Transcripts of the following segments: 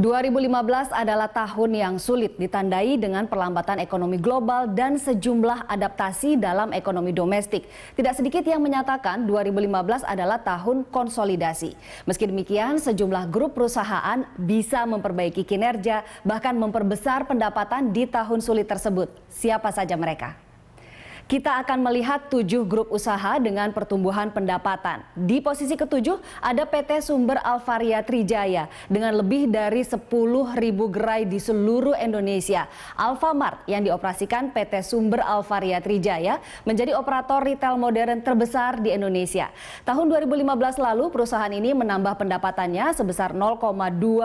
2015 adalah tahun yang sulit ditandai dengan perlambatan ekonomi global dan sejumlah adaptasi dalam ekonomi domestik. Tidak sedikit yang menyatakan 2015 adalah tahun konsolidasi. Meski demikian, sejumlah grup perusahaan bisa memperbaiki kinerja bahkan memperbesar pendapatan di tahun sulit tersebut. Siapa saja mereka? Kita akan melihat tujuh grup usaha dengan pertumbuhan pendapatan. Di posisi ketujuh ada PT Sumber Alvaria Trijaya dengan lebih dari 10.000 gerai di seluruh Indonesia. Alfamart yang dioperasikan PT Sumber Alvaria Trijaya menjadi operator retail modern terbesar di Indonesia. Tahun 2015 lalu perusahaan ini menambah pendapatannya sebesar 0,2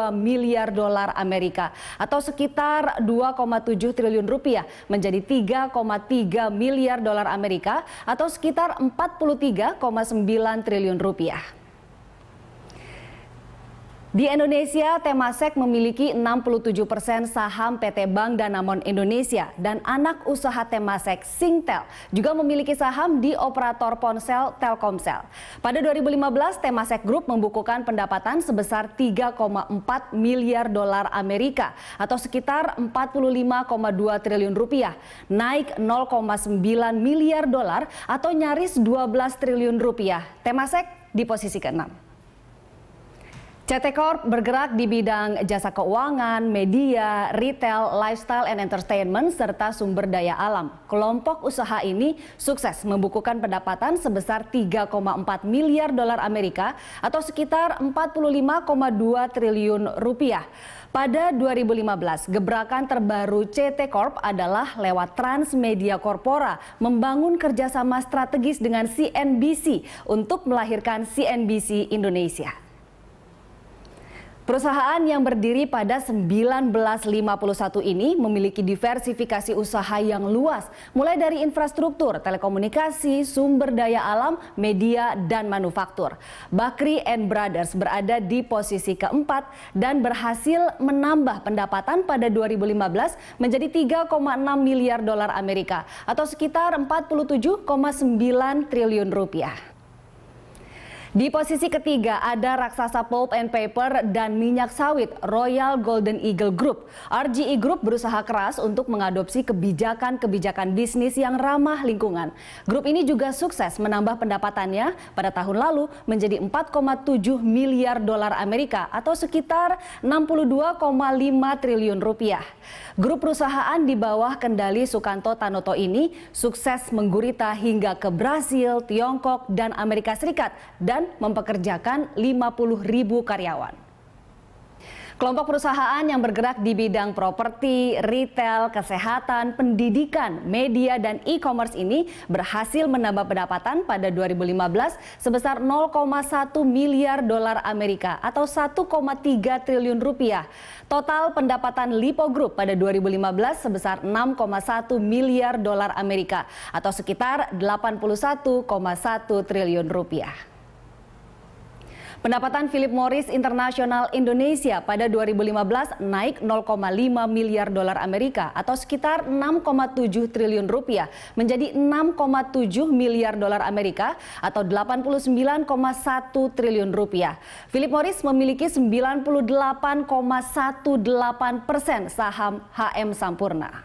miliar dolar Amerika atau sekitar 2,7 triliun rupiah menjadi 3,3 miliar miliar dolar Amerika atau sekitar 43,9 triliun rupiah. Di Indonesia, Temasek memiliki 67 persen saham PT Bank Danamon Indonesia dan anak usaha Temasek Singtel juga memiliki saham di operator ponsel Telkomsel. Pada 2015, Temasek Group membukukan pendapatan sebesar 3,4 miliar dolar Amerika atau sekitar 45,2 triliun rupiah, naik 0,9 miliar dolar atau nyaris 12 triliun rupiah. Temasek di posisi keenam. CT Corp bergerak di bidang jasa keuangan, media, retail, lifestyle and entertainment serta sumber daya alam. Kelompok usaha ini sukses membukukan pendapatan sebesar 3,4 miliar dolar Amerika atau sekitar 45,2 triliun rupiah. Pada 2015, gebrakan terbaru CT Corp adalah lewat Transmedia Corpora membangun kerjasama strategis dengan CNBC untuk melahirkan CNBC Indonesia. Perusahaan yang berdiri pada 1951 ini memiliki diversifikasi usaha yang luas, mulai dari infrastruktur, telekomunikasi, sumber daya alam, media, dan manufaktur. Bakri and Brothers berada di posisi keempat dan berhasil menambah pendapatan pada 2015 menjadi 3,6 miliar dolar Amerika atau sekitar 47,9 triliun rupiah. Di posisi ketiga ada raksasa pulp and paper dan minyak sawit Royal Golden Eagle Group. RGE Group berusaha keras untuk mengadopsi kebijakan-kebijakan bisnis yang ramah lingkungan. Grup ini juga sukses menambah pendapatannya pada tahun lalu menjadi 4,7 miliar dolar Amerika atau sekitar 62,5 triliun rupiah. Grup perusahaan di bawah kendali Sukanto Tanoto ini sukses menggurita hingga ke Brasil, Tiongkok, dan Amerika Serikat dan mempekerjakan 50 ribu karyawan. Kelompok perusahaan yang bergerak di bidang properti, retail, kesehatan, pendidikan, media, dan e-commerce ini berhasil menambah pendapatan pada 2015 sebesar 0,1 miliar dolar Amerika atau 1,3 triliun rupiah. Total pendapatan Lipo Group pada 2015 sebesar 6,1 miliar dolar Amerika atau sekitar 81,1 triliun rupiah. Pendapatan Philip Morris Internasional Indonesia pada 2015 naik 0,5 miliar dolar Amerika atau sekitar 6,7 triliun rupiah menjadi 6,7 miliar dolar Amerika atau 89,1 triliun rupiah. Philip Morris memiliki 98,18 persen saham HM Sampurna.